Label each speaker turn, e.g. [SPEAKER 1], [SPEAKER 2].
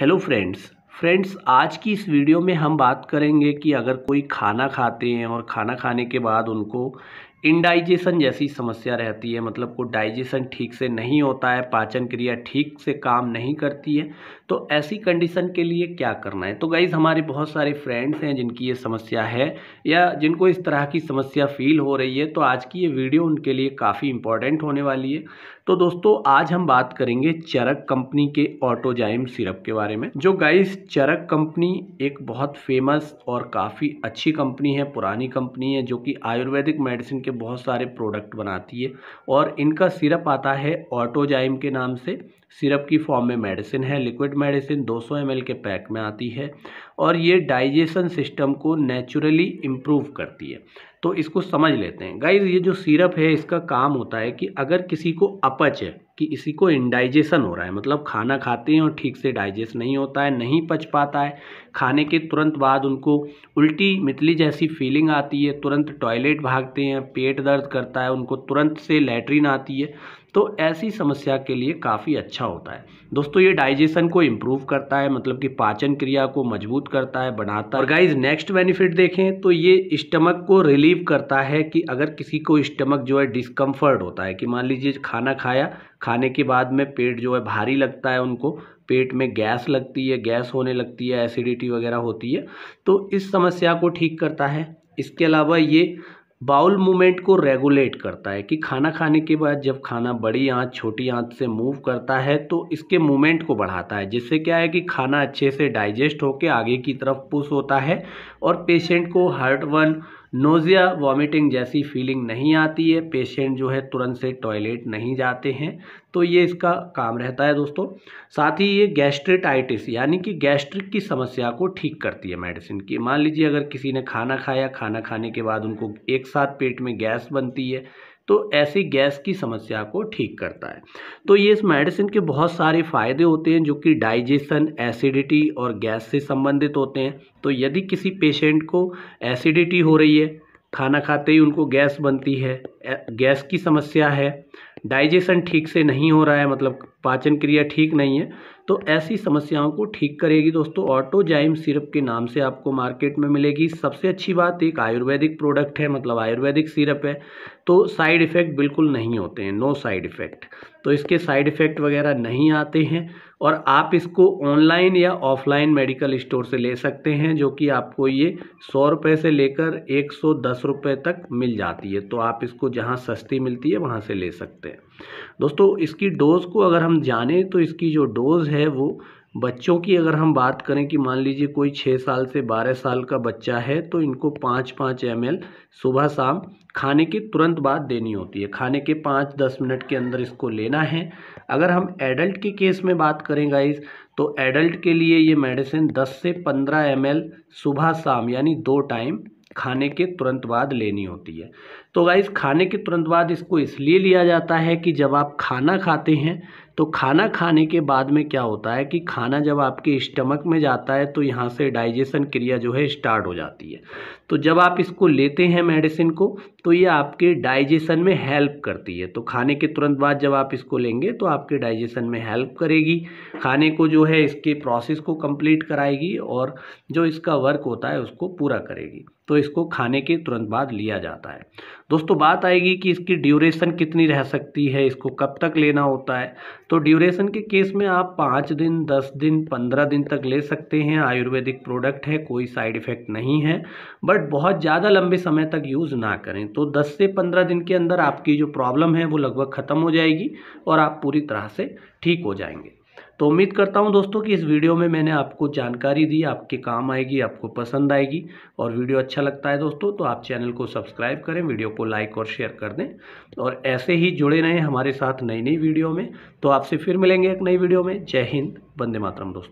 [SPEAKER 1] hello friends friends आज की इस वीडियो में हम बात करेंगे कि अगर कोई खाना खाते हैं और खाना खाने के बाद उनको इनडाइजेशन जैसी समस्या रहती है मतलब वो डाइजेशन ठीक से नहीं होता है पाचन क्रिया ठीक से काम नहीं करती है तो ऐसी कंडीशन के लिए क्या करना है तो गाइज़ हमारे बहुत सारे फ्रेंड्स हैं जिनकी ये समस्या है या जिनको इस तरह की समस्या फील हो रही है तो आज की ये वीडियो उनके लिए काफ़ी इंपॉर्टेंट होने वाली है तो दोस्तों आज हम बात करेंगे चरक कंपनी के ऑटोजाइम सिरप के बारे में जो गाइस चरक कंपनी एक बहुत फेमस और काफ़ी अच्छी कंपनी है पुरानी कंपनी है जो कि आयुर्वेदिक मेडिसिन के से बहुत सारे प्रोडक्ट बनाती है और इनका सिरप आता है ऑटोजाइम के नाम से सिरप की फॉर्म में मेडिसिन है लिक्विड मेडिसिन 200 सौ के पैक में आती है और ये डाइजेशन सिस्टम को नेचुरली इम्प्रूव करती है तो इसको समझ लेते हैं गाइज ये जो सिरप है इसका काम होता है कि अगर किसी को अपच है कि इसी को इनडाइजेशन हो रहा है मतलब खाना खाते हैं और ठीक से डाइजेस्ट नहीं होता है नहीं पच पाता है खाने के तुरंत बाद उनको उल्टी मितली जैसी फीलिंग आती है तुरंत टॉयलेट भागते हैं पेट दर्द करता है उनको तुरंत से लेटरिन आती है तो ऐसी समस्या के लिए काफ़ी अच्छा होता है दोस्तों ये डाइजेशन को इम्प्रूव करता है मतलब कि पाचन क्रिया को मजबूत करता है बनाता है गाइज नेक्स्ट बेनिफिट देखें तो ये स्टमक को रिलीव करता है कि अगर किसी को स्टमक जो है डिस्कम्फर्ट होता है कि मान लीजिए खाना खाया खाने के बाद में पेट जो है भारी लगता है उनको पेट में गैस लगती है गैस होने लगती है एसिडिटी वगैरह होती है तो इस समस्या को ठीक करता है इसके अलावा ये बाउल मूवमेंट को रेगुलेट करता है कि खाना खाने के बाद जब खाना बड़ी आंत छोटी आंत से मूव करता है तो इसके मूवमेंट को बढ़ाता है जिससे क्या है कि खाना अच्छे से डाइजेस्ट होकर आगे की तरफ पुश होता है और पेशेंट को हार्ट वन नोज़िया वॉमिटिंग जैसी फीलिंग नहीं आती है पेशेंट जो है तुरंत से टॉयलेट नहीं जाते हैं तो ये इसका काम रहता है दोस्तों साथ ही ये गैस्ट्रेटाइटिस यानी कि गैस्ट्रिक की समस्या को ठीक करती है मेडिसिन की मान लीजिए अगर किसी ने खाना खाया खाना खाने के बाद उनको एक साथ पेट में गैस बनती है तो ऐसी गैस की समस्या को ठीक करता है तो ये इस मेडिसिन के बहुत सारे फ़ायदे होते हैं जो कि डाइजेशन एसिडिटी और गैस से संबंधित होते हैं तो यदि किसी पेशेंट को एसिडिटी हो रही है खाना खाते ही उनको गैस बनती है गैस की समस्या है डाइजेशन ठीक से नहीं हो रहा है मतलब पाचन क्रिया ठीक नहीं है तो ऐसी समस्याओं को ठीक करेगी दोस्तों ऑटोजाइम सिरप के नाम से आपको मार्केट में मिलेगी सबसे अच्छी बात एक आयुर्वेदिक प्रोडक्ट है मतलब आयुर्वेदिक सिरप है तो साइड इफ़ेक्ट बिल्कुल नहीं होते हैं नो साइड इफ़ेक्ट तो इसके साइड इफ़ेक्ट वगैरह नहीं आते हैं और आप इसको ऑनलाइन या ऑफलाइन मेडिकल स्टोर से ले सकते हैं जो कि आपको ये सौ रुपये से लेकर एक सौ दस रुपये तक मिल जाती है तो आप इसको जहाँ सस्ती मिलती है वहाँ से ले सकते हैं दोस्तों इसकी डोज़ को अगर हम जाने तो इसकी जो डोज़ है वो बच्चों की अगर हम बात करें कि मान लीजिए कोई छः साल से बारह साल का बच्चा है तो इनको पाँच पाँच एम सुबह शाम खाने के तुरंत बाद देनी होती है खाने के पाँच दस मिनट के अंदर इसको लेना है अगर हम एडल्ट के केस में बात करें गाइज तो एडल्ट के लिए ये मेडिसिन दस से पंद्रह एम सुबह शाम यानी दो टाइम खाने के तुरंत बाद लेनी होती है तो गाइस खाने के तुरंत बाद इसको इसलिए लिया जाता है कि जब आप खाना खाते हैं तो खाना खाने के बाद में क्या होता है कि खाना जब आपके स्टमक में जाता है तो यहाँ से डाइजेशन क्रिया जो है स्टार्ट हो जाती है तो जब आप इसको लेते हैं मेडिसिन को तो ये आपके डाइजेशन में हेल्प करती है तो खाने के तुरंत बाद जब आप इसको लेंगे तो आपके डाइजेशन में हेल्प करेगी खाने को जो है इसके प्रोसेस को कम्प्लीट कराएगी और जो इसका वर्क होता है उसको पूरा करेगी तो इसको खाने के तुरंत बाद लिया जाता है दोस्तों बात आएगी कि इसकी ड्यूरेशन कितनी रह सकती है इसको कब तक लेना होता है तो ड्यूरेशन के केस में आप पाँच दिन दस दिन पंद्रह दिन तक ले सकते हैं आयुर्वेदिक प्रोडक्ट है कोई साइड इफ़ेक्ट नहीं है बट बहुत ज़्यादा लंबे समय तक यूज़ ना करें तो दस से पंद्रह दिन के अंदर आपकी जो प्रॉब्लम है वो लगभग ख़त्म हो जाएगी और आप पूरी तरह से ठीक हो जाएंगे तो उम्मीद करता हूँ दोस्तों कि इस वीडियो में मैंने आपको जानकारी दी आपके काम आएगी आपको पसंद आएगी और वीडियो अच्छा लगता है दोस्तों तो आप चैनल को सब्सक्राइब करें वीडियो को लाइक और शेयर कर दें और ऐसे ही जुड़े रहें हमारे साथ नई नई वीडियो में तो आपसे फिर मिलेंगे एक नई वीडियो में जय हिंद वंदे मातरम दोस्तों